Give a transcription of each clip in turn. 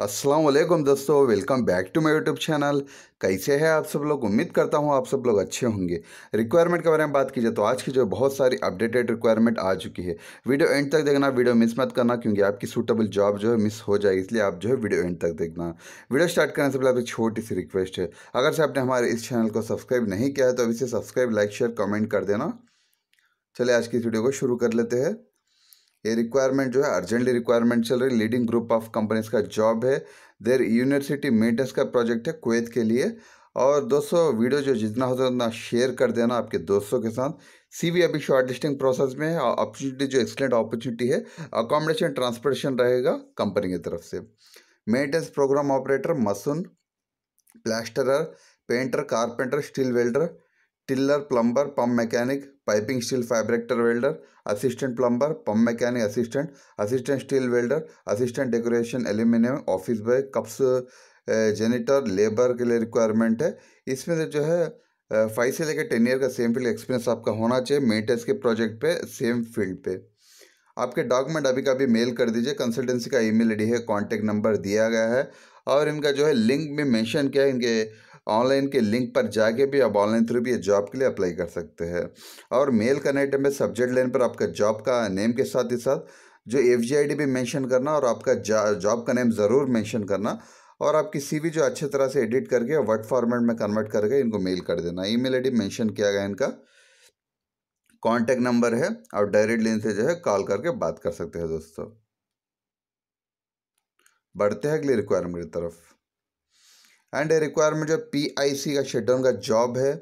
असलम दोस्तों welcome back to my YouTube channel कैसे हैं आप सब लोग उम्मीद करता हूं आप सब लोग अच्छे होंगे रिक्वायरमेंट के बारे में बात की जाए तो आज की जो बहुत सारी अपडेटेड रिक्वायरमेंट आ चुकी है वीडियो एंड तक देखना वीडियो मिस मत करना क्योंकि आपकी सूटेबल जॉब जो है मिस हो जाएगी इसलिए आप जो है वीडियो एंड तक देखना वीडियो स्टार्ट करने से पहले आपकी छोटी सी रिक्वेस्ट है अगर से आपने हमारे इस चैनल को सब्सक्राइब नहीं किया है तो अभी से सब्सक्राइब लाइक शेयर कमेंट कर देना चलिए आज की इस वीडियो को शुरू कर लेते हैं ये रिक्वायरमेंट जो है अर्जेंटली रिक्वायरमेंट चल रही लीडिंग ग्रुप ऑफ कंपनीज का जॉब है देर यूनिवर्सिटी मेंटेनेंस का प्रोजेक्ट है कुवैत के लिए और दोस्तों वीडियो जो जितना हो है उतना शेयर कर देना आपके दोस्तों के साथ सीवी अभी शॉर्ट लिस्टिंग प्रोसेस में है अपॉर्चुनिटी जो एक्सलेंट अपॉर्चुनिटी है अकोमोडेशन ट्रांसपोर्टेशन रहेगा कंपनी की तरफ से maintenance programme operator mason plasterer painter carpenter steel welder tiler plumber pump mechanic piping steel fabricator welder assistant plumber pump mechanic assistant assistant steel welder assistant decoration aluminium office boy cups janitor labour के लिए requirement है इसमें से जो है five uh, से लेकर ten year का सेम फील्ड एक्सपीरियंस आपका होना चाहिए मेंटेनेंस के प्रोजेक्ट पे सेम फील्ड पे आपके डॉक्यूमेंट अभी का भी मेल कर दीजिए कंसल्टेंसी का ईमेल आईडी है कांटेक्ट नंबर दिया गया है और इनका जो है लिंक भी मेंशन किया है इनके ऑनलाइन के लिंक पर जाके भी आप ऑनलाइन थ्रू भी जॉब के लिए अप्लाई कर सकते हैं और मेल कनेक्ट में सब्जेक्ट लाइन पर आपका जॉब का नेम के साथ ही साथ जो एफ जी भी मैंशन करना और आपका जॉब का नेम ज़रूर मैंशन करना और आपकी सीवी जो अच्छे तरह से एडिट करके वर्ड फॉर्मेट में कन्वर्ट करके इनको मेल कर देना ई मेल आई किया गया इनका कॉन्टैक्ट नंबर है और डायरेक्ट लेन से जो है कॉल करके बात कर सकते हैं दोस्तों बढ़ते हैं अगली रिक्वायरमेंट की तरफ एंड रिक्वायरमेंट जो पी आई सी का शेडाउन का जॉब है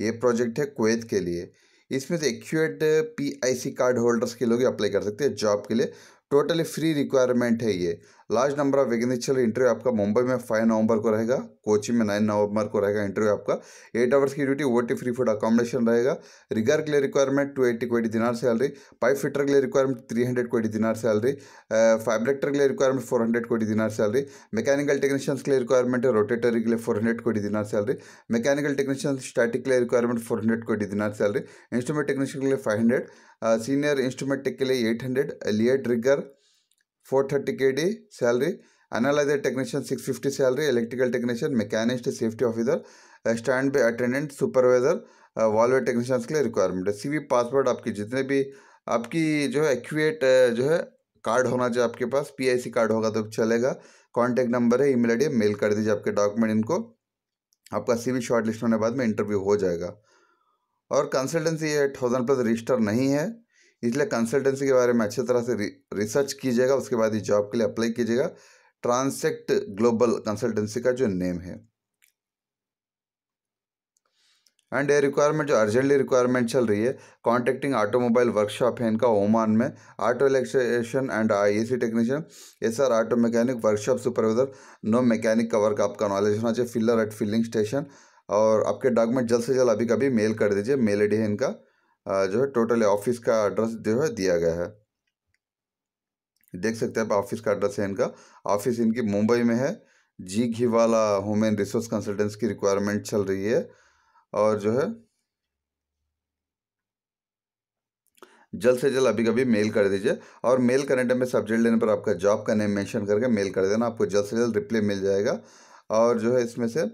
ये प्रोजेक्ट है कुवैत के लिए इसमें से एक्यूएट P I C card holders के लोग अप्लाई कर सकते हैं जॉब के लिए टोटली फ्री रिक्वायरमेंट है ये large number of vacancy interview आपका मुंबई में फाइव नवंबर को रहेगा कोची में नाइन नवंबर को रहेगा इंटरव्यू आपका एट आवर्स की duty OT free food accommodation रहेगा रिगर के लिए रिक्वायरमेंट टू एट्टी कोटी दिनार सैलरी पाइप फिटर के लिए रिक्वायरमेंट थ्री हंड्रेड कोटी दिनार सैलरी फाइब्रेक्टर के लिए रिक्वायरमेंट फोर हंड्रेड कोटी दिनार सैलरी मैकेनिकल टेक्नीशियंस के लिए रिक्वायरमेंट रोटेटर रोटेटरी के लिए फोर हंड्रेड कोटी दिनार सैलरी मैकेनिकल टेक्नीशियन स्टैटिक के लिए रिक्वायरमेंट फोर हंड्रेड कोटी दिनार सैलरी इंस्ट्रूमेंट टेक्नीशियन के लिए five hundred senior instrument tech के लिए eight hundred lead rigger four thirty K D salary analyser technician six fifty salary electrical technician machinist safety officer stand by attendant supervisor valve technicians के लिए requirement है CV password आपके जितने भी आपकी जो है एक्यूएट जो है कार्ड होना चाहिए आपके पास पीआईसी कार्ड होगा तो चलेगा कॉन्टैक्ट नंबर है ईमेल आईडी मेल कर दीजिए आपके डॉक्यूमेंट इनको आपका सीवी शॉर्ट लिस्ट होने के बाद में इंटरव्यू हो जाएगा और कंसल्टेंसी ये थाउजेंड प्लस रजिस्टर नहीं है इसलिए कंसल्टेंसी के बारे में अच्छे तरह से रिसर्च कीजिएगा उसके बाद ही जॉब के लिए अप्लाई कीजिएगा ट्रांसेक्ट ग्लोबल कंसल्टेंसी का जो नेम है एंड ये रिक्वायरमेंट जो अर्जेंटली रिक्वायरमेंट चल रही है कॉन्टेक्टिंग ऑटोमोबाइल वर्कशॉप है इनका ओमान में auto electrician and A C technician S R auto mechanic workshop supervisor no mechanic का वर्क आपका नॉलेज होना चाहिए फिलर एट फिलिंग स्टेशन और आपके डॉक्यूमेंट जल्द से जल्द अभी कभी मेल कर दीजिए मेल आई है इनका जो है टोटल ऑफिस का एड्रेस जो है दिया गया है देख सकते हैं आप ऑफिस का एड्रेस है इनका ऑफिस इनकी मुंबई में है G Ghiwala human resource consultants की रिक्वायरमेंट चल रही है और जो है जल्द से जल्द अभी कभी मेल कर दीजिए और मेल करने टाइम में सब्जेक्ट लेने पर आपका जॉब का नेम मेंशन करके मेल कर देना आपको जल्द से जल्द रिप्लाई मिल जाएगा और जो है इसमें से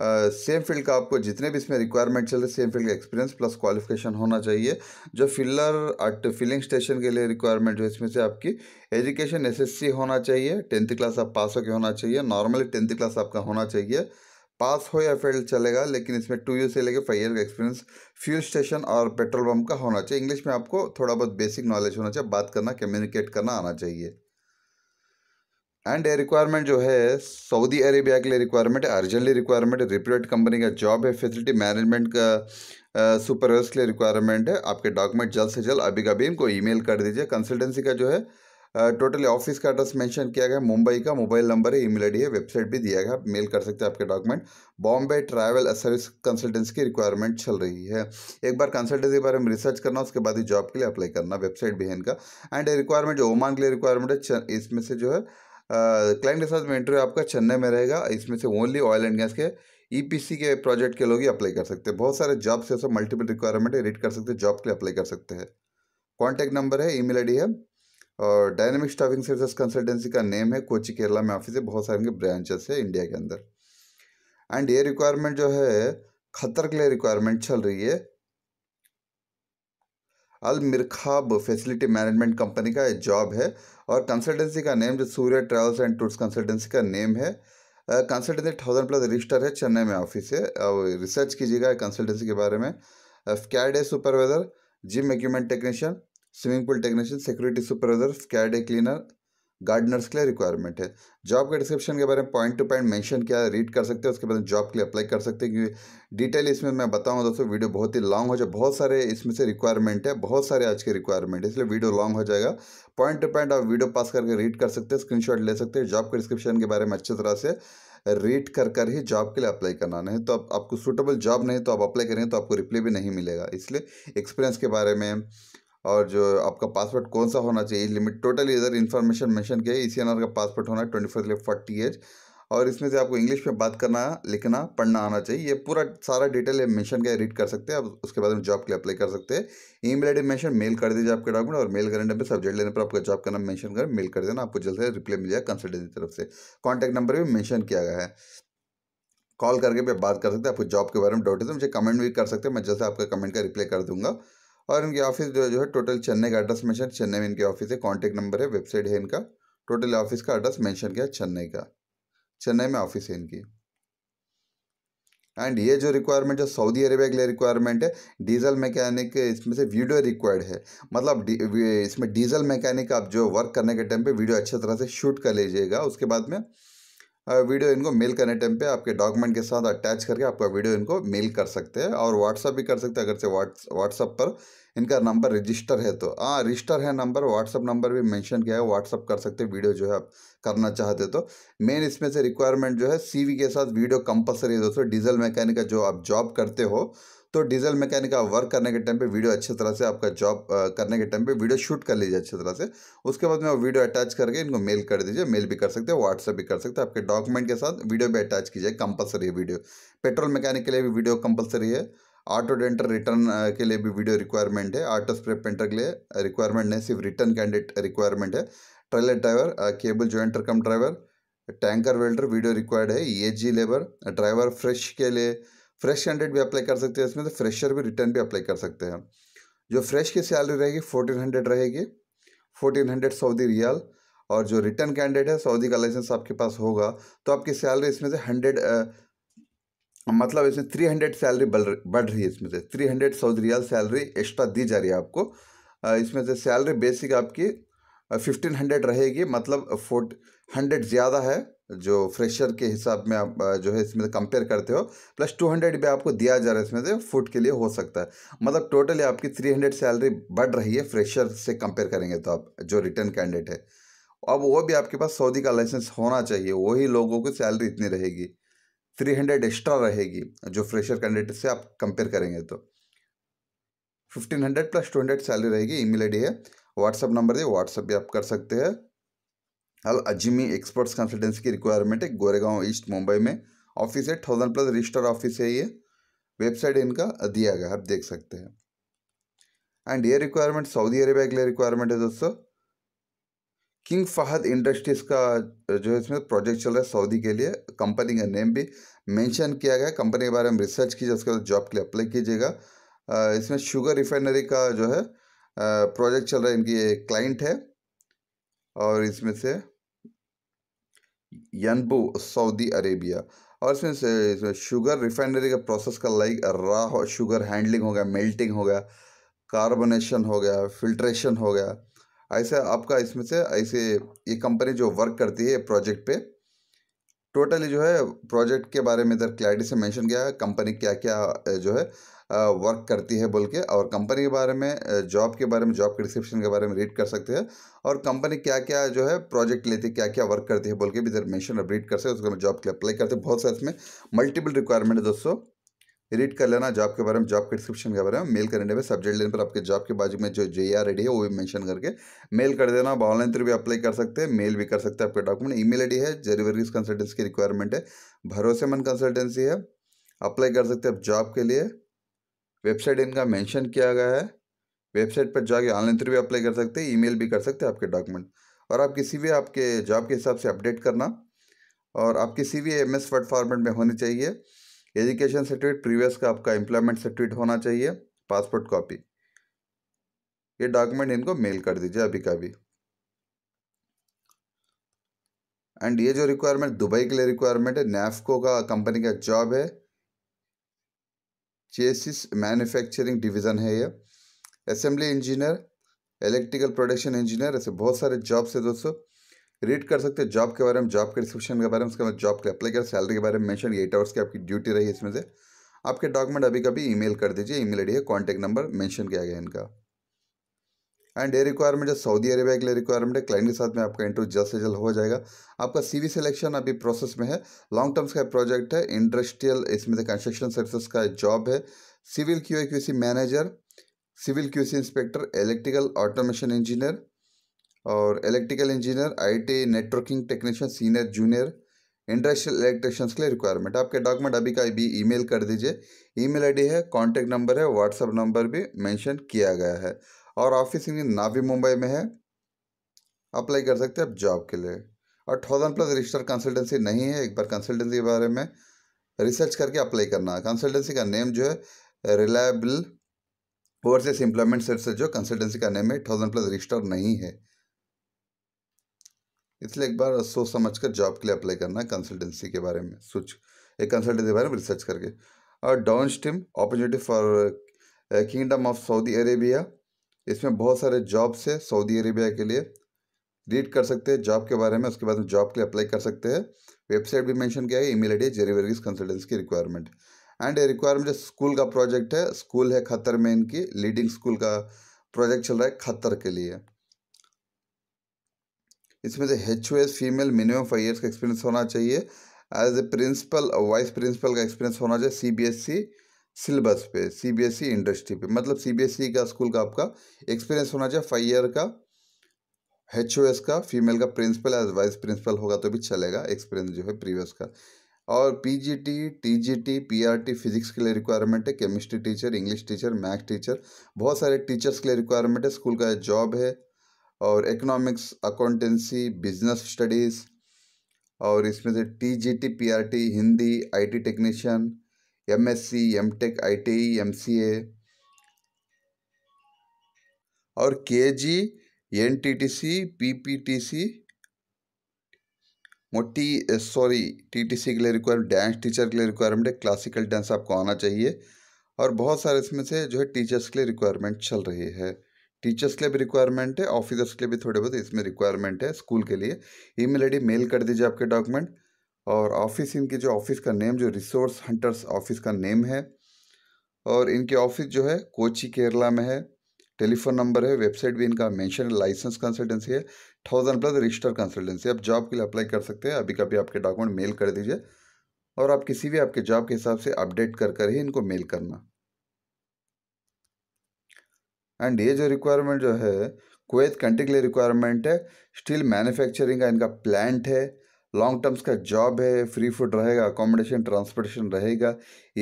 सेम फील्ड का आपको जितने भी इसमें रिक्वायरमेंट चल रहे सेम फील्ड का एक्सपीरियंस प्लस क्वालिफिकेशन होना चाहिए जो फिलर अट फिलिंग स्टेशन के लिए रिक्वायरमेंट जो इसमें से आपकी एजुकेशन एसएससी होना चाहिए टेंथ क्लास आप पास होकर होना चाहिए नॉर्मली टेंथ क्लास आपका होना चाहिए पास हो या फेल चलेगा लेकिन इसमें टू ईयर से लेकर फाइव ईयर का एक्सपीरियंस फ्यूल स्टेशन और पेट्रोल पम्प का होना चाहिए इंग्लिश में आपको थोड़ा बहुत बेसिक नॉलेज होना चाहिए बात करना कम्युनिकेट करना आना चाहिए एंड रिक्वायरमेंट जो है सऊदी अरेबिया के लिए रिक्वायरमेंट है अर्जेंटली रिक्वायरमेंट है रिप्यूटेड कंपनी का जॉब है फैसिलिटी मैनेजमेंट का सुपरवाइज के लिए रिक्वायरमेंट है आपके डॉक्यूमेंट जल्द से जल्द अभी कभी इनको ईमेल कर दीजिए कंसल्टेंसी का जो है टोटली ऑफिस का एड्रेस मेंशन किया गया मुंबई का मोबाइल नंबर है ईमेल आईडी है वेबसाइट भी दिया गया मेल कर सकते हैं आपके document Bombay travel service consultancy की रिक्वायरमेंट चल रही है एक बार कंसल्टेंसी के बारे में रिसर्च करना उसके बाद ही जॉब के लिए अप्लाई करना वेबसाइट भी है इनका एंड रिक्वायरमेंट जो ओमान के लिए रिक्वायरमेंट है इसमें से जो है क्लाइंट के साथ में इंटरव्यू आपका चेन्नई में रहेगा इसमें से ओनली ऑयल एंड गैस के ईपीसी e के प्रोजेक्ट के लोग ही अप्लाई कर सकते हैं बहुत सारे जॉब से मल्टीपल रिक्वायरमेंट है रीड कर सकते हैं जॉब के लिए अप्लाई कर सकते हैं कॉन्टैक्ट नंबर है ईमेल आईडी है और डायनेमिक स्टाफिंग सर्विसेज कंसल्टेंसी का नेम है कोची केरला में ऑफिस है बहुत सारे उनके ब्रांचेस है इंडिया के अंदर एंड ये रिक्वायरमेंट जो है खतर के लिए रिक्वायरमेंट चल रही है Al Mirkhab facility management company का जॉब है और कंसल्टेंसी का नेम जो Surya travels and tours consultancy का नेम है कंसल्टेंसी थाउजेंड प्लस रजिस्टर है चेन्नई में ऑफिस है और रिसर्च कीजिएगा कंसल्टेंसी के बारे में CAD supervisor gym equipment technician swimming pool technician security supervisor CAD cleaner gardeners के लिए रिक्वायरमेंट है जॉब के डिस्क्रिप्शन के बारे में पॉइंट टू पॉइंट मेंशन किया है रीड कर सकते हैं उसके बाद जॉब के लिए अप्लाई कर सकते हैं क्योंकि डिटेल इसमें मैं बताऊं तो दोस्तों वीडियो बहुत ही लॉन्ग हो जाए बहुत सारे इसमें से रिक्वायरमेंट है बहुत सारे आज के रिक्वायरमेंट है इसलिए वीडियो लॉन्ग हो जाएगा पॉइंट टू पॉइंट आप वीडियो पास करके रीड कर सकते हैं स्क्रीनशॉट ले सकते हैं जॉब के डिस्क्रिप्शन के बारे में अच्छी तरह से रीड कर कर ही जॉब के लिए अप्लाई करना तो नहीं तो आप, आपको सूटेबल जॉब नहीं तो आप अप्लाई करेंगे तो आपको रिप्लाई भी नहीं मिलेगा इसलिए एक्सपीरियंस के बारे में और जो आपका पासवर्ड कौन सा होना चाहिए लिमिट टोटल इधर इन्फॉर्मेशन मेंशन किया है ई e का पासवर्ड होना है ट्वेंटी फोर लिफ फोर्टी एज और इसमें से आपको इंग्लिश में बात करना लिखना पढ़ना आना चाहिए ये पूरा सारा डिटेल है मेंशन का रीड कर सकते हैं आप उसके बाद में जॉब के लिए अप्लाई कर सकते हैं ईमेल आई मेंशन मेल कर दीजिए आपके डॉक्यूमेंट और मेल करने पर सब्जेक्ट लेने पर आपका जॉब का नाम मेंशन कर मेल कर देना आपको जल्द से रिप्लाई मिल जाएगा कंसल्टेंट की तरफ से कॉन्टैक्ट नंबर भी मैंशन किया गया है कॉल करके भी बात कर सकते हैं आपको जॉब के बारे में डाउट है तो मुझे कमेंट भी कर सकते हैं मैं जल्द से आपका कमेंट का रिप्लाई कर दूंगा और इनकी ऑफिस जो है जो है टोटल चेन्नई का एड्रेस मेंशन चेन्नई में इनके ऑफिस है कॉन्टैक्ट नंबर है वेबसाइट है इनका टोटल ऑफिस का एड्रेस मेंशन किया चेन्नई का चेन्नई में ऑफिस है इनकी एंड ये जो रिक्वायरमेंट जो सऊदी अरेबिया के लिए रिक्वायरमेंट है डीजल मैकेनिक इसमें से वीडियो रिक्वायर्ड है मतलब इसमें डीजल मैकेनिक आप जो वर्क करने के टाइम पे वीडियो अच्छी तरह से शूट कर लीजिएगा उसके बाद में हाँ, वीडियो इनको मेल करने टाइम पे आपके डॉक्यूमेंट के साथ अटैच करके आपका वीडियो इनको मेल कर सकते हैं और व्हाट्सअप भी कर सकते हैं अगर से व्हाट्सअप पर इनका नंबर रजिस्टर है तो हाँ रजिस्टर है नंबर व्हाट्सअप नंबर भी मेंशन किया है व्हाट्सअप कर सकते हैं वीडियो जो है आप करना चाहते तो मेन इसमें से रिक्वायरमेंट जो है सी के साथ वीडियो कंपलसरी है दोस्तों डीजल मैकेनिक का जो आप जॉब करते हो तो डीजल मैकेनिक का वर्क करने के टाइम पे वीडियो अच्छे तरह से आपका जॉब करने के टाइम पे वीडियो शूट कर लीजिए अच्छे तरह से उसके बाद में वो वीडियो अटैच करके इनको मेल कर दीजिए मेल भी कर सकते हैं व्हाट्सअप भी कर सकते हैं आपके डॉक्यूमेंट के साथ वीडियो भी अटैच कीजिए कंपलसरी है वीडियो पेट्रोल मैकेनिक के लिए भी वीडियो कंपलसरी है ऑटो डेंटर रिटर्न के लिए भी वीडियो रिक्वायरमेंट है ऑटो स्प्रे पेंटर के लिए रिक्वायरमेंट नहीं सिर्फ रिटर्न कैंडिडेट रिक्वायरमेंट है trailer driver cable jointer cum driver tanker welder video required है ई लेबर ड्राइवर फ्रेश के लिए फ्रेश हंड्रेड भी अप्लाई कर सकते हैं इसमें से फ्रेशर भी रिटर्न भी अप्लाई कर सकते हैं जो फ्रेश की सैलरी रहेगी फोर्टीन हंड्रेड रहेगी फोर्टीन हंड्रेड सऊदी रियाल और जो रिटर्न कैंडिडेट है सऊदी का लाइसेंस आपके पास होगा तो आपकी सैलरी इसमें से हंड्रेड मतलब इसमें थ्री हंड्रेड सैलरी बढ़ रही है इसमें से three hundred Saudi riyal salary extra दी जा रही है आपको इसमें से सैलरी बेसिक आपकी फिफ्टीन हंड्रेड रहेगी मतलब फोर्ट हंड्रेड ज़्यादा है जो फ्रेशर के हिसाब में आप जो है इसमें कंपेयर करते हो प्लस टू हंड्रेड भी आपको दिया जा रहा है इसमें से फूड के लिए हो सकता है मतलब टोटली आपकी थ्री हंड्रेड सैलरी बढ़ रही है फ्रेशर से कंपेयर करेंगे तो आप जो रिटर्न कैंडिडेट है अब वो भी आपके पास सऊदी का लाइसेंस होना चाहिए वही लोगों की सैलरी इतनी रहेगी थ्री हंड्रेड एक्स्ट्रा रहेगी जो फ्रेशर कैंडिडेट से आप कंपेयर करेंगे तो fifteen hundred plus two hundred salary रहेगी ई आई है व्हाट्सअप नंबर दिए व्हाट्सअप भी आप कर सकते हैं अल अजीमी एक्सपर्ट्स कंसल्टेंसी की रिक्वायरमेंट है गोरेगांव ईस्ट मुंबई में ऑफिस है थाउजेंड प्लस रजिस्टर ऑफिस है ये वेबसाइट इनका दिया गया आप देख सकते हैं एंड ये रिक्वायरमेंट सऊदी अरेबिया के लिए रिक्वायरमेंट है दोस्तों किंग फहद इंडस्ट्रीज का जो है इसमें प्रोजेक्ट चल रहा है सऊदी के लिए कंपनी का नेम भी मेंशन किया गया कंपनी के बारे में रिसर्च कीजिए उसके बाद जॉब के लिए अप्लाई कीजिएगा इसमें शुगर रिफाइनरी का जो है प्रोजेक्ट चल रहा है इनकी क्लाइंट है और इसमें से यनबू सऊदी अरेबिया और इसमें से इसमें शुगर रिफाइनरी का प्रोसेस का लाइक राह शुगर हैंडलिंग हो गया मेल्टिंग हो गया कार्बोनेशन हो गया फिल्ट्रेशन हो गया ऐसा आपका इसमें से ऐसे ये कंपनी जो वर्क करती है प्रोजेक्ट पे टोटली जो है प्रोजेक्ट के बारे में इधर क्लैरिटी से मेंशन किया है कंपनी क्या क्या जो है वर्क करती है बोल के और कंपनी के बारे में जॉब के बारे में जॉब के डिस्क्रिप्शन के बारे में रीड कर सकते हैं और कंपनी क्या क्या जो है प्रोजेक्ट लेती है क्या क्या वर्क करती है बोल के भी इधर मैंशन रीड कर सकते हैं उसके जॉब के लिए अप्लाई करते हैं बहुत सारे इसमें मल्टीपल रिक्वायरमेंट है दोस्तों रीड कर लेना जॉब के बारे में जॉब के डिस्क्रिप्शन के बारे में मेल करने पर सब्जेक्ट लेने पर आपके जॉब के बाजू में जो जे आर रेडी है वो भी मेंशन करके मेल कर देना आप ऑनलाइन थ्रू भी अप्लाई कर सकते हैं मेल भी कर सकते हैं आपके डॉक्यूमेंट ईमेल आईडी है जेरीवरीज कंसल्टेंसी की रिक्वायरमेंट है भरोसेमंद कंसल्टेंसी है अप्लाई कर सकते हैं आप जॉब के लिए वेबसाइट इनका मेंशन किया गया है वेबसाइट पर जाके ऑनलाइन थ्रू भी अप्लाई कर सकते हैं ईमेल भी कर सकते हैं आपके डॉक्यूमेंट और आप किसी भी आपके जॉब के हिसाब से अपडेट करना और आप किसी भी एम एस वर्ड फॉर्मेट में होनी चाहिए एजुकेशन सर्टिफिकेट प्रीवियस का आपका एम्प्लॉयमेंट सर्टिफिकेट होना चाहिए पासपोर्ट कॉपी ये डॉक्यूमेंट इनको मेल कर दीजिए अभी का भी एंड ये जो रिक्वायरमेंट दुबई के लिए रिक्वायरमेंट है नेफको का कंपनी का जॉब है चेसिस मैन्युफैक्चरिंग डिवीज़न है यह assembly engineer electrical production engineer ऐसे बहुत सारे जॉब्स है दोस्तों रीड कर सकते हैं जॉब के बारे में जॉब के डिस्क्रिप्शन के बारे में उसके बाद जॉब के अप्लाई कर सैलरी के बारे में मैंशन एट आवर्स की आपकी ड्यूटी रही इसमें से आपके डॉक्यूमेंट अभी कभी ई कर दीजिए ई मेल है कॉन्टैक्ट नंबर मैंशन किया गया इनका एंड ये रिक्वायरमेंट जो सऊदी अरेबिया के लिए रिक्वायरमेंट है क्लाइंट के साथ में आपका इंटरव्यू जल्द से जल्द हो जाएगा आपका सीवी सिलेक्शन अभी प्रोसेस में है लॉन्ग टर्म्स का प्रोजेक्ट है इंडस्ट्रियल इसमें से कंस्ट्रक्शन सर्विसेज का जॉब है civil Q Q C manager civil Q C inspector electrical automation engineer और electrical engineer T networking technician senior junior industrial electricians के लिए रिक्वायरमेंट आपके डॉक्यूमेंट अभी का भी ईमेल कर दीजिए ईमेल आईडी है कॉन्टेक्ट नंबर है व्हाट्सअप नंबर भी मेंशन किया गया है और ऑफिस ना भी मुंबई में है अप्लाई कर सकते हैं आप जॉब के लिए और थाउजेंड प्लस रजिस्टर कंसल्टेंसी नहीं है एक बार कंसल्टेंसी के बारे में रिसर्च करके अप्लाई करना कंसल्टेंसी का नेम जो है रिलायबल ओवरसीज इम्प्लॉयमेंट से जो कंसल्टेंसी का नेम है थाउजेंड प्लस रजिस्टर नहीं है इसलिए एक बार सोच समझ कर जॉब के लिए अप्लाई करना है कंसल्टेंसी के बारे में सोच एक कंसल्टेंसी के बारे में रिसर्च करके और downstream opportunity for kingdom of Saudi Arabia इसमें बहुत सारे जॉब्स है सऊदी अरेबिया के लिए रीड कर सकते हैं जॉब के बारे में उसके बाद में जॉब के लिए अप्लाई कर सकते हैं वेबसाइट भी मेंशन किया है email I D Jerry Varghese consultancy की रिक्वायरमेंट एंड रिक्वायरमेंट स्कूल का प्रोजेक्ट है स्कूल है खतर में इनकी लीडिंग स्कूल का प्रोजेक्ट चल रहा है खतर के लिए इसमें से H O S female minimum five years का एक्सपीरियंस होना चाहिए as a principal vice principal का एक्सपीरियंस होना चाहिए C B S C syllabus पे सीबीएसई e इंडस्ट्री पे मतलब सीबीएसई e का स्कूल का आपका एक्सपीरियंस होना चाहिए फाइव ईयर का एच का फीमेल का प्रिंसिपल एज वाइस प्रिंसिपल होगा तो भी चलेगा एक्सपीरियंस जो है प्रीवियस का और पीजीटी टीजीटी पीआरटी फिजिक्स के लिए रिक्वायरमेंट है chemistry teacher English teacher math teacher बहुत सारे टीचर्स के लिए रिक्वायरमेंट है स्कूल का जॉब है और इकोनॉमिक्स अकाउंटेंसी बिजनेस स्टडीज़ और इसमें से R T e Hindi I T technician M S C M tech I T M C और K G N T T C P P T C मोटी sorry T T सी के लिए requirement dance teacher के लिए requirement है classical dance आपको आना चाहिए और बहुत सारे इसमें से जो है टीचर्स के लिए रिक्वायरमेंट चल रही है टीचर्स के लिए भी रिक्वायरमेंट है ऑफिसर्स के लिए भी थोड़े बहुत इसमें रिक्वायरमेंट है स्कूल के लिए ईमेल आईडी मेल कर दीजिए आपके डॉक्यूमेंट और ऑफिस इनके जो ऑफिस का नेम जो रिसोर्स हंटर्स ऑफिस का नेम है और इनके ऑफिस जो है कोची केरला में है टेलीफोन नंबर है वेबसाइट भी इनका मेंशन लाइसेंस कंसल्टेंसी है थाउजेंड प्लस रजिस्टर कंसल्टेंसी आप जॉब के लिए अप्लाई कर सकते हैं अभी कभी आपके डॉक्यूमेंट मेल कर दीजिए और आप किसी भी आपके जॉब के हिसाब से अपडेट कर कर ही इनको मेल करना एंड ये जो रिक्वायरमेंट जो है कुवैत कंट्री के लिए रिक्वायरमेंट है स्टील मैन्युफैक्चरिंग का इनका प्लांट है लॉन्ग टर्म्स का जॉब है फ्री फूड रहेगा अकोमोडेशन ट्रांसपोर्टेशन रहेगा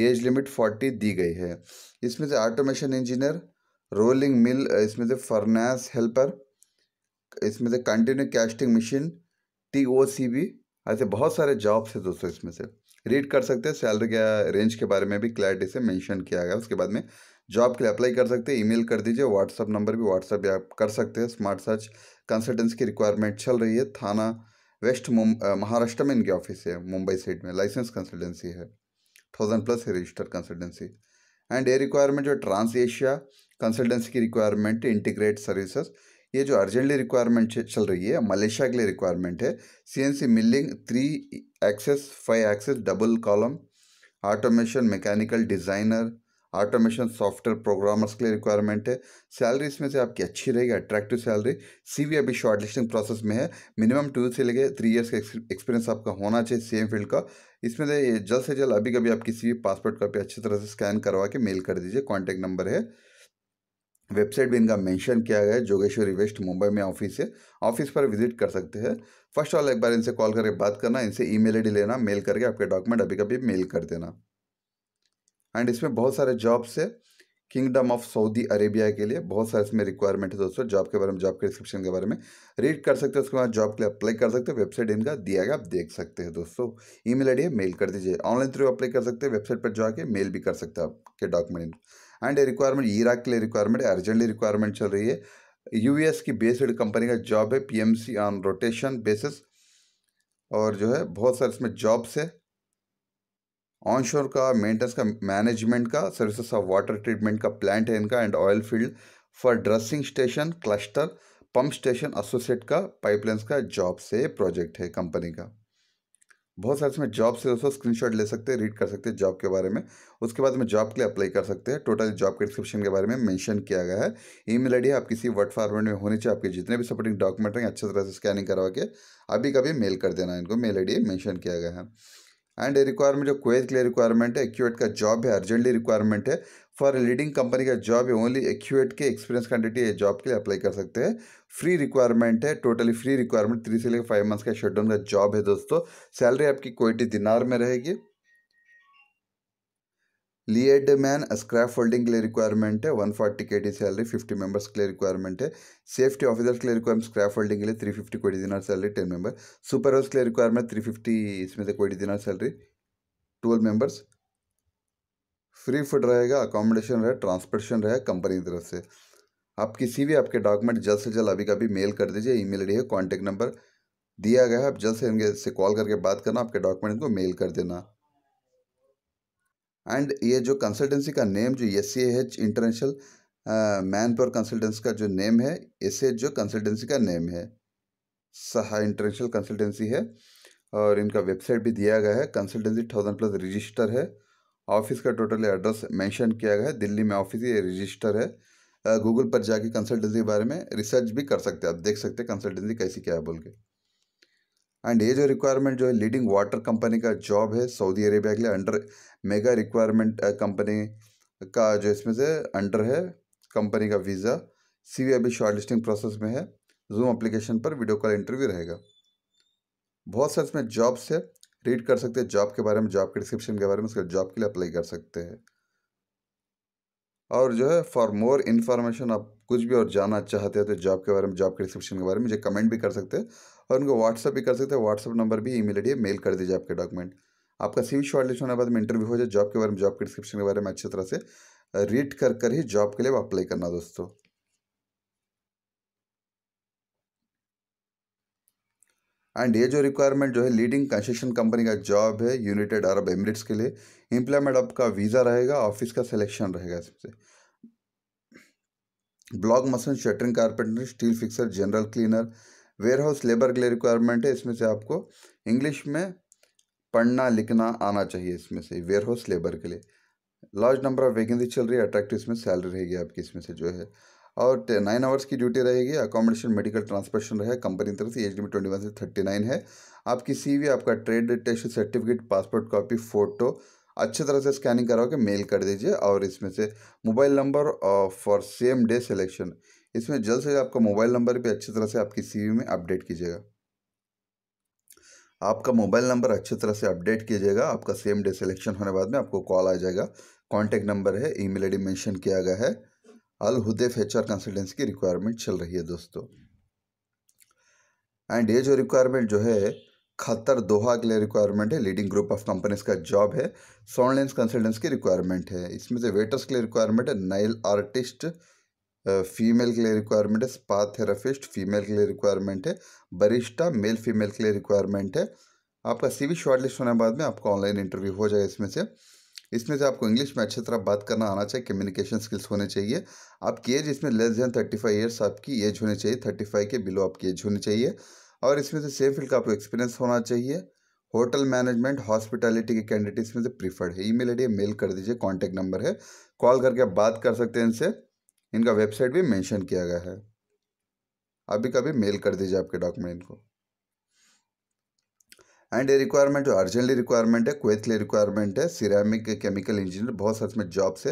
एज लिमिट फोर्टी दी गई है इसमें से ऑटोमेशन इंजीनियर रोलिंग मिल इसमें से फर्नेस हेल्पर इसमें से continue casting machine T O C B ऐसे बहुत सारे जॉब्स हैं दोस्तों इसमें से रीड कर सकते हैं सैलरी का रेंज के बारे में भी क्लैरिटी से मेंशन किया गया उसके बाद में जॉब के लिए अप्लाई कर सकते हैं ईमेल कर दीजिए व्हाट्सअप नंबर भी व्हाट्सअप आप कर सकते हैं स्मार्ट सर्च कंसल्टेंसी की रिक्वायरमेंट चल रही है थाना वेस्ट महाराष्ट्र में इनकी ऑफिस है मुंबई सीट में लाइसेंस कंसल्टेंसी है थाउजेंड प्लस है रजिस्टर्ड कंसल्टेंसी एंड ये रिक्वायरमेंट जो ट्रांस एशिया कंसल्टेंसी की रिक्वायरमेंट इंटीग्रेट सर्विसेज ये जो अर्जेंटली रिक्वायरमेंट चल रही है मलेशिया के लिए रिक्वायरमेंट है C N C milling three axis five axis double column automation mechanical designer automation software programmers के लिए रिक्वायरमेंट है सैलरी इसमें से आपकी अच्छी रहेगी अट्रैक्टिव सैलरी सीवी अभी शॉर्ट लिस्टिंग प्रोसेस में है मिनिमम टू से लेके थ्री इयर्स का एक्सपीरियंस आपका होना चाहिए सेम फील्ड का इसमें से जल्द से जल्द अभी कभी आपकी सीवी पासपोर्ट कॉपी अच्छी तरह से स्कैन करवा के मेल कर दीजिए कॉन्टैक्ट नंबर है वेबसाइट भी इनका मेंशन किया गया है जोगेश्वरी वेस्ट मुंबई में ऑफिस है ऑफिस पर विजिट कर सकते हैं फर्स्ट ऑल एक बार इनसे कॉल करके बात करना इनसे ईमेल आईडी लेना मेल करके आपके डॉक्यूमेंट अभी कभी मेल कर देना एंड इसमें बहुत सारे जॉब्स है किंगडम ऑफ सऊदी अरेबिया के लिए बहुत सारे इसमें रिक्वायरमेंट है दोस्तों जॉब के बारे में जॉब के डिस्क्रिप्शन के बारे में रीड कर सकते हैं उसके बाद जॉब के लिए अप्लाई कर सकते हो वेबसाइट इनका दिया गया आप देख सकते हैं दोस्तों ईमेल मेल है मेल कर दीजिए ऑनलाइन थ्रू अप्लाई कर सकते हैं वेबसाइट पर जाके मेल भी कर सकते हैं आपके डॉक्यूमेंट एंड रिक्वायरमेंट ईराक के लिए रिक्वायरमेंट अर्जेंटली रिक्वायरमेंट चल रही है यूएस की बेस्ड कंपनी का जॉब है पी ऑन रोटेशन बेसिस और जो है बहुत सारे इसमें जॉब्स है ऑनशोर का मेंटेनेंस का मैनेजमेंट का सर्विसेज ऑफ वाटर ट्रीटमेंट का प्लांट है इनका and oil field for dressing station cluster pump station associate का पाइपलाइंस का जॉब से प्रोजेक्ट है कंपनी का बहुत सारे इसमें जॉब से दोस्तों स्क्रीनशॉट ले सकते हैं रीड कर सकते हैं जॉब के बारे में उसके बाद में जॉब के लिए अप्लाई कर सकते हैं टोटल जॉब के डिस्क्रिप्शन के बारे में मेंशन किया गया है ईमेल आईडी आप किसी वर्ड फॉर्मेट में होने चाहिए आपके जितने भी सपोर्टिंग डॉक्यूमेंट हैं अच्छे तरह से स्कैनिंग करवा के अभी कभी मेल कर देना इनको मेल आई डी मेंशन किया गया है एंड रिक्वायरमेंट जो क्वेज के लिए रिक्वायरमेंट है एक्यूएट का जॉब है अर्जेंटली रिक्वायरमेंट है फॉर लीडिंग कंपनी का जॉब है ओनली एक्यूएट के एक्सपीरियंस कैंडिडेट जॉब के लिए अप्लाई कर सकते हैं फ्री रिक्वायरमेंट है टोटली फ्री रिक्वायरमेंट थ्री से लेकर फाइव मंथ्स का शटडाउन का जॉब है दोस्तों सैलरी आपकी क्वालिटी दिनार में रहेगी मैन स्क्रैप फोल्डिंग के लिए रिक्वायरमेंट है one forty K D salary fifty members के लिए रिक्वायरमेंट है सेफ्टी ऑफिसर्स के लिए रिक्वायरमेंट स्क्रैप फोल्डिंग के लिए थ्री फिफ्टी कोई दिनार सैलरी टेन मेंबर हाउस के लिए रिक्वायरमेंट थ्री फिफ्टी इसमें से कोई दिनार salary twelve members free food रहेगा अकोमोडेशन रहेगा ट्रांसपोर्टेशन रहेगा कंपनी की तरफ से आप किसी भी आपके डॉक्यूमेंट जल्द से जल्द अभी का अभी मेल कर दीजिए ई मेल डी है कॉन्टैक्ट नंबर दिया गया है आप जल्द से इनके से कॉल करके बात करना आपके डॉक्यूमेंट को मेल कर देना एंड ये जो कंसल्टेंसी का नेम जो S C H international manpower consultancy का जो नेम है एच जो कंसल्टेंसी का नेम है सहा इंटरनेशनल कंसल्टेंसी है और इनका वेबसाइट भी दिया गया है कंसल्टेंसी थाउजेंड प्लस रजिस्टर है ऑफिस का टोटल एड्रेस मेंशन किया गया है दिल्ली में ऑफिस ये रजिस्टर है गूगल पर जाके कंसल्टेंसी के बारे में रिसर्च भी कर सकते हैं आप देख सकते हैं कंसल्टेंसी कैसी क्या है बोल के एंड ये जो रिक्वायरमेंट जो है लीडिंग वाटर कंपनी का जॉब है सऊदी अरेबिया के लिए अंडर मेगा रिक्वायरमेंट कंपनी का जो इसमें से अंडर है कंपनी का वीज़ा सी अभी शॉर्ट लिस्टिंग प्रोसेस में है जूम अप्लीकेशन पर वीडियो कॉल इंटरव्यू रहेगा बहुत सारे इसमें जॉब्स है रीड कर सकते हैं जॉब के बारे में जॉब के डिस्क्रिप्शन के बारे में उसके जॉब के लिए अप्लाई कर सकते हैं और जो है फॉर मोर इन्फॉर्मेशन आप कुछ भी और जानना चाहते हैं तो जॉब के बारे में जॉब के डिस्क्रिप्शन के बारे में मुझे कमेंट भी कर सकते हैं और उनको व्हाट्सअप भी कर सकते हैं व्हाट्सअप नंबर भी ईमेल आई मेल कर दीजिए आपके डॉक्यूमेंट आपका सी वी शॉर्ट लिस्ट होने के बाद में इंटरव्यू हो जाए जॉब के बारे में जॉब के डिस्क्रिप्शन के बारे में अच्छी तरह से रीड कर कर ही जॉब के लिए अप्लाई करना दोस्तों एंड ये जो रिक्वायरमेंट जो है लीडिंग कंस्ट्रक्शन कंपनी का जॉब है यूनाइटेड अरब एमिरेट्स के लिए एम्प्लॉयमेंट आपका वीज़ा रहेगा ऑफिस का सिलेक्शन रहेगा इससे block mason shuttering carpenter steel fixer general cleaner warehouse labour के लिए रिक्वायरमेंट है इसमें से आपको इंग्लिश में पढ़ना लिखना आना चाहिए इसमें से वेयर हाउस लेबर के लिए लार्ज नंबर ऑफ वैकेंसी चल रही है अट्रैक्टिव इसमें सैलरी रहेगी आपकी इसमें से जो है और नाइन आवर्स की ड्यूटी रहेगी अकोमोडेशन मेडिकल ट्रांसपोर्टेशन रहे कंपनी तरफ से एज लिमिट ट्वेंटी वन से थर्टी नाइन है आपकी सीवी आपका trade test certificate passport copy photo अच्छे तरह से स्कैनिंग करा के मेल कर दीजिए और इसमें से mobile number for same day selection इसमें जल्द से जल्द आपका मोबाइल नंबर भी अच्छी तरह से आपकी वी में अपडेट कीजिएगा आपका मोबाइल नंबर अच्छी तरह से अपडेट कीजिएगा आपका सेम डे सिलेक्शन होने बाद में आपको कॉल आ जाएगा कॉन्टैक्ट नंबर है ईमेल डी मैंशन किया गया है अल हुदैफ एच कंसल्टेंसी की रिक्वायरमेंट चल रही है दोस्तों एंड ये जो रिक्वायरमेंट जो है खतर दोहा के लिए रिक्वायरमेंट है लीडिंग ग्रुप ऑफ कंपनीज का जॉब है सोनलेंस कंसल्टेंस की रिक्वायरमेंट है इसमें से वेटर्स के लिए रिक्वायरमेंट है नाइल आर्टिस्ट फीमेल के लिए रिक्वायरमेंट है स्पा थेरापिस्ट फीमेल के लिए रिक्वायरमेंट है बरिश्ता मेल फीमेल के लिए रिक्वायरमेंट है आपका सी वी शॉर्टलिस्ट होने के बाद में आपका ऑनलाइन इंटरव्यू हो जाएगा इसमें से इसमें से आपको इंग्लिश में अच्छी तरह बात करना आना चाहिए कम्युनिकेशन स्किल्स होने चाहिए आपकी एज इसमें less than thirty five years आपकी एज होनी चाहिए थर्टी फाइव के बिलो आपकी एज होनी चाहिए और इसमें से सेम फील्ड का आपको एक्सपीरियंस होना चाहिए होटल मैनेजमेंट हॉस्पिटैलिटी के कैंडिडेट इसमें से प्रीफर्ड है ईमेल आईडी मेल कर दीजिए कॉन्टैक्ट नंबर है कॉल करके आप बात कर सकते हैं इनसे इनका वेबसाइट भी मेंशन किया गया है आप भी कभी मेल कर दीजिए आपके डॉक्यूमेंट को एंड ये रिक्वायरमेंट जो अर्जेंटली रिक्वायरमेंट है क्वेथली रिक्वायरमेंट है सिरामिक केमिकल इंजीनियर बहुत सारे में जॉब से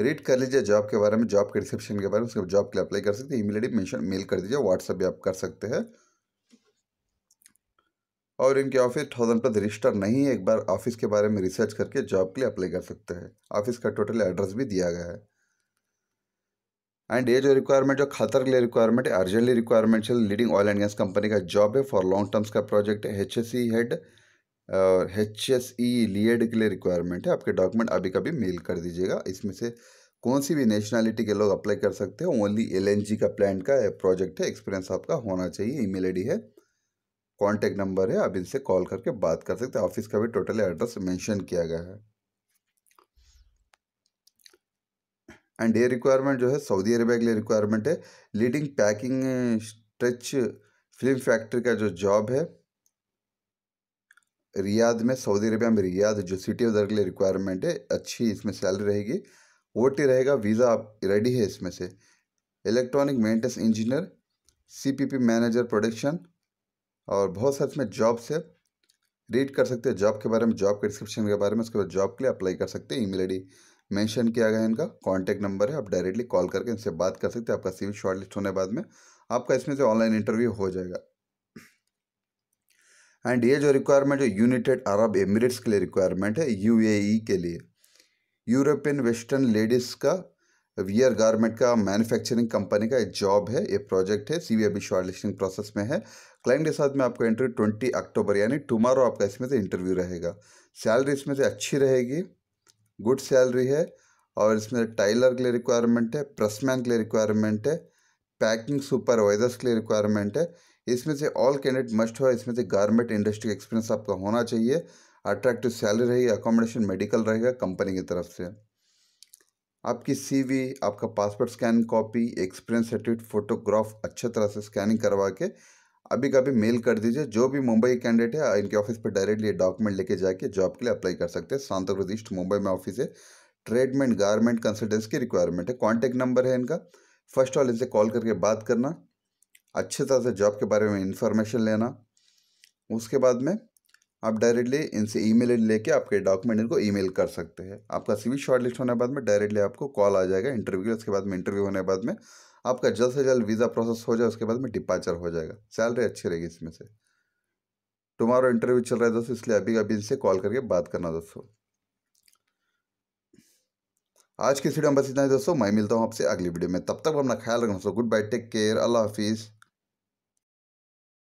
रीड कर लीजिए जॉब के बारे में जॉब के रिसेप्शन के बारे में उसके जॉब के लिए अप्लाई कर सकते हैं ईमेल आई मेंशन मेल कर दीजिए व्हाट्सअप भी आप कर सकते हैं और इनके ऑफिस थाउजेंड प्लस रजिस्टर नहीं है एक बार ऑफिस के बारे में रिसर्च करके जॉब के लिए अप्लाई कर सकते हैं ऑफिस का टोटल एड्रेस भी दिया गया है एंड ये जो रिक्वायरमेंट जो खतर के लिए रिक्वायरमेंट है अर्जेंटली रिक्वायरमेंट है leading oil and gas company का जॉब है फॉर लॉन्ग टर्म्स का प्रोजेक्ट है एच हेड और एच एस ई के लिए रिक्वायरमेंट है आपके डॉक्यूमेंट अभी कभी मेल कर दीजिएगा इसमें से कौन सी भी नेशनलिटी के लोग अप्लाई कर सकते हैं ओनली एल का प्लान का प्रोजेक्ट है एक्सपीरियंस आपका होना चाहिए ई मेल है कॉन्टैक्ट नंबर है आप इनसे कॉल करके बात कर सकते हैं ऑफिस का भी टोटल एड्रेस मेंशन किया गया है एंड ये रिक्वायरमेंट जो है सऊदी अरेबिया के लिए रिक्वायरमेंट है leading packing stretch film factory का जो जॉब है रियाद में सऊदी अरेबिया में रियाद जो सिटी उधर के लिए रिक्वायरमेंट है अच्छी इसमें सैलरी रहेगी ओ टी रहेगा वीज़ा आप रेडी है इसमें से electronic maintenance engineer CPP manager production और बहुत सारे इसमें जॉब्स है रीड कर सकते हैं जॉब के बारे में जॉब के डिस्क्रिप्शन के बारे में उसके बाद जॉब के लिए अप्लाई कर सकते हैं ईमेल डी मेंशन किया गया है इनका कांटेक्ट नंबर है आप डायरेक्टली कॉल करके इनसे बात कर सकते हैं आपका सीवी शॉर्टलिस्ट होने बाद में आपका इसमें से ऑनलाइन इंटरव्यू हो जाएगा एंड ये जो रिक्वायरमेंट है यूनाइटेड अरब एमिरेट्स के लिए रिक्वायरमेंट है यूएई e के लिए यूरोपियन वेस्टर्न लेडीज़ का वियर गारमेंट का मैन्युफैक्चरिंग कंपनी का एक जॉब है ये प्रोजेक्ट है सीवी अभी शॉर्टलिस्टिंग प्रोसेस में है क्लाइंट के साथ में आपका इंटरव्यू ट्वेंटी अक्टूबर यानी टुमारो आपका इसमें से इंटरव्यू रहेगा सैलरी इसमें से अच्छी रहेगी गुड सैलरी है और इसमें टाइलर के लिए रिक्वायरमेंट है प्रेसमैन के लिए रिक्वायरमेंट है पैकिंग सुपरवाइजर्स के लिए रिक्वायरमेंट है इसमें से ऑल कैंडिडेट मस्ट हो इसमें से गारमेंट इंडस्ट्री का एक्सपीरियंस आपका होना चाहिए अट्रैक्टिव सैलरी रहेगी अकोमोडेशन मेडिकल रहेगा कंपनी की तरफ से आपकी सीवी आपका passport scan copy experience certificate photograph अच्छे तरह से स्कैनिंग करवा के अभी कभी मेल कर दीजिए जो भी मुंबई कैंडिडेट है इनके ऑफिस पर डायरेक्टली डॉक्यूमेंट लेके जाके जॉब के लिए अप्लाई कर सकते हैं शांत ईस्ट मुंबई में ऑफिस है ट्रेडमेंट गारमेंट कंसल्टेंस की रिक्वायरमेंट है कॉन्टैक्ट नंबर है इनका फर्स्ट ऑल इनसे कॉल करके बात करना अच्छे तरह से जॉब के बारे में इंफॉर्मेशन लेना उसके बाद में आप डायरेक्टली इनसे ई मेल लेके आपके डॉक्यूमेंट इनको मेल कर सकते हैं आपका सीवी शॉर्ट लिस्ट होने के बाद में डायरेक्टली आपको कॉल आ जाएगा इंटरव्यू उसके बाद में इंटरव्यू होने के बाद में आपका जल्द से जल्द वीज़ा प्रोसेस हो जाए उसके बाद में डिपार्चर हो जाएगा सैलरी अच्छी रहेगी इसमें से टुमारो इंटरव्यू चल रहा है दोस्तों इसलिए अभी अभी इनसे कॉल करके बात करना दोस्तों आज की वीडियो में बस इतना ही दोस्तों मैं मिलता हूँ आपसे अगली वीडियो में तब तक अपना ख्याल रखना दोस्तों गुड बाय टेक केयर अल्लाह हाफिज़